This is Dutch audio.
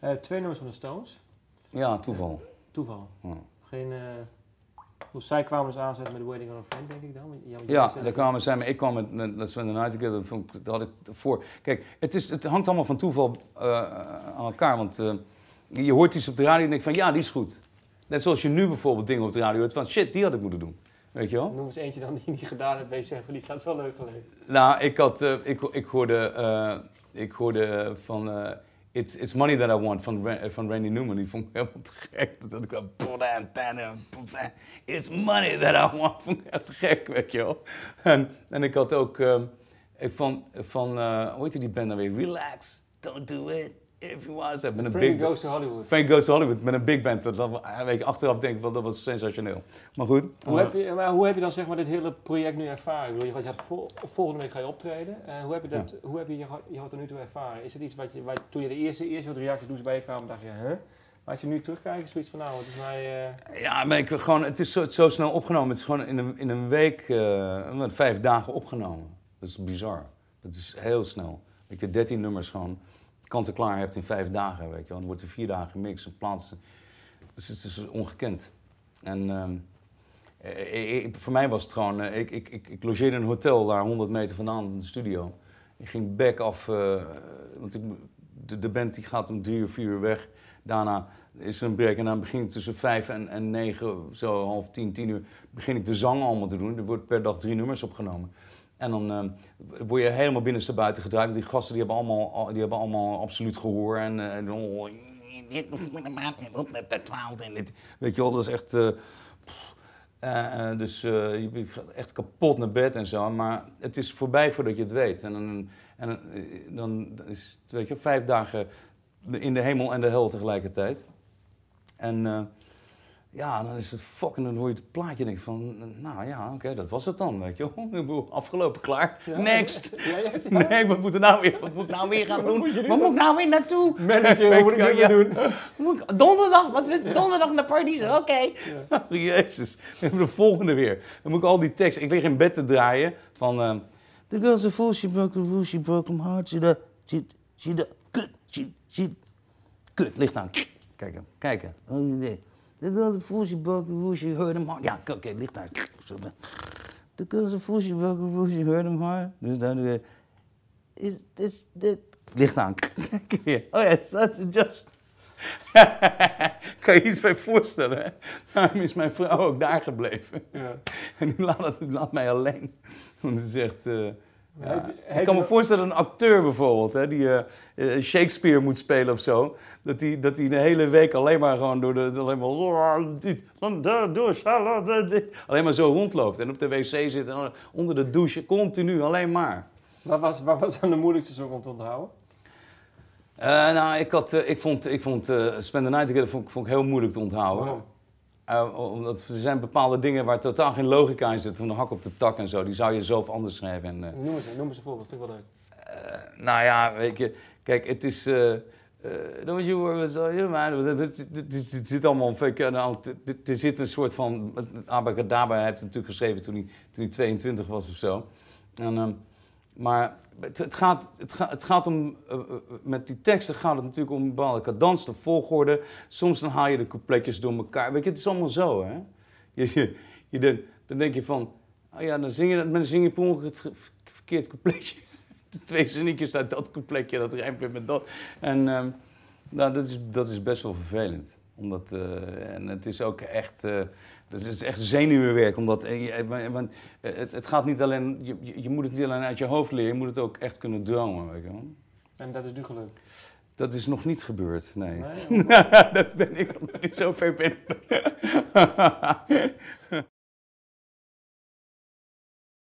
Eh, twee nummers van de Stones. Ja, toeval. toeval. Geen... Dus zij kwamen dus aanzetten met Waiting of a Friend, denk ik dan? Ja, ja daar kwamen zij, ik kwam met, met Let's Spend the Night Together. Dat had ik voor. Kijk, het, is, het hangt allemaal van toeval eh, aan elkaar. Want je hoort iets op de radio en ik van, ja, die is goed. Net zoals je nu bijvoorbeeld dingen op de radio hoort van, shit, die had ik moeten doen. Weet je wel? Noem eens eentje dan die je niet gedaan hebt weet je van, die staat wel leuk geleden. Nou, ik had, ik, ik hoorde, ik hoorde van... It's, it's Money That I Want van, van Randy Newman. Die vond ik helemaal te gek. Dat ik dan. It's Money That I Want. Vond ik heel te gek, weet je En, en ik had ook... Ehm, ik van, van uh, eh, hoe heet die band dan nou weer? Relax, Don't Do It. If you een big Goes to Hollywood. Frank Goes to Hollywood met een big band. Dat, dat, weet je, achteraf denk ik dat was sensationeel. Maar goed. Hoe, eh. heb, je, maar hoe heb je dan zeg maar, dit hele project nu ervaren? Ik bedoel, je had volgende week ga je optreden. Eh, hoe heb je, dat, hoe heb je, je, er nu toe ervaren? Is het iets wat je, wat, toen je de eerste, eerste reacties toen bij je kwam, dacht je, hè? Maar als je nu terugkijkt, zoiets van nou, het is mij... Eh, ja, ik, gewoon, het is zo, zo snel opgenomen. Het is gewoon in een, in een week, vijf dagen opgenomen. Dat is bizar. Dat is heel snel. Ik heb dertien nummers gewoon kant klaar hebt in vijf dagen, weet je wel. Dan wordt er vier dagen gemixt en plaatsen. Het is, ongekend. En ehm, eh, eh, voor mij was het gewoon... Eh, ik, ik, ik, logeerde in een hotel daar 100 meter vandaan, de studio. Ik ging back af, want ik, de, de, band die gaat om drie of vier uur weg. Daarna is er een break en dan begin ik tussen vijf en, en negen, zo half tien, tien uur... begin ik de zang allemaal te doen. Er wordt per dag drie nummers opgenomen. En dan ehm, word je helemaal binnenstebuiten gedraaid. Want die gasten die hebben allemaal, die hebben allemaal absoluut gehoor. En eh, oh, dit moet je maken, op de twaalf en Weet je wel, dat is echt... Eh, eh, dus je gaat echt kapot naar bed en zo. Maar het is voorbij voordat je het weet. En dan, en, dan is het, weet je, vijf dagen in de hemel en de hel tegelijkertijd. En... Ja, dan is het fucking, dan hoor je het plaatje denk van, nou ja, oké, dat was het dan, weet je Afgelopen, klaar, next. Ja, nee, wat moeten nou weer, wat moet ik nou weer gaan doen? Wat moet, moet ik nou weer naartoe? Manager, wat moet ik dat weer doen? donderdag, wat, donderdag naar zo oké. Jezus, we hebben de volgende weer. Dan moet ik al die tekst, ik lig in bed te draaien van... Eh, the girl's a fool, she broke the rule, she broke my heart, she the she, she kut, she, she, kut, ligt aan. Kijk, kijken. Oh, nee. Dan wilde Fujiboku woesje, heard hem maar. Ja, oké, ligt daar. De ze Fujiboku bokken woesje, houden, maar. Dus dan weer. Is dit. dit aan. oh ja, is just. kan je iets bij voorstellen? Hè? Daarom is mijn vrouw ook daar gebleven. Ja. En nu laat, mij alleen. Want die zegt. Eh, ik kan me voorstellen dat een acteur bijvoorbeeld, hè, die eh, eh, Shakespeare moet spelen of zo, dat die, dat die de hele week alleen maar gewoon door de, alleen maar, oh, ah, alleen maar zo rondloopt en op de wc zit en onder de douche, continu alleen maar. Wat was, wat was dan de moeilijkste zo om te onthouden? Eh, nou, ik, had, ik vond, ik vond Spend the Night Together vond, vond ik heel moeilijk te onthouden. Oh. Eh, omdat er zijn bepaalde dingen waar totaal geen logica in zit, van de hak op de tak en zo, die zou je zelf anders schrijven. En, eh, noem, eens, noem ze een voorbeeld, vind ik wel leuk. Eh, nou ja, weet je, kijk, het is. Don't you worry, so you man. Het zit allemaal. Nou, er zit een soort van. Abacadabra heeft het natuurlijk geschreven toen hij, toen hij 22 was of zo. En, ehm, maar het, het gaat, het, gaat, het gaat om, eh, eh, met die teksten gaat het natuurlijk om een bepaalde cadans, de volgorde. Soms dan haal je de coupletjes door elkaar. Weet je, het is allemaal zo, hè? Je, je, dan denk je van, oh ja, dan zing je, dan zing het verkeerd coupletje. De twee zinnetjes uit dat coupletje, dat rijmt weer met dat. En ehm, nou, dat, is, dat is best wel vervelend omdat, eh, en het is ook echt, eh, dus het is echt zenuwenwerk. Omdat, eh, want het, het gaat niet alleen, je, moet het niet alleen uit je hoofd leren, je moet het ook echt kunnen dromen. Weet je wel. En dat is nu gelukt? Dat is nog niet gebeurd, nee. dat ben ik nog niet, zo ver ben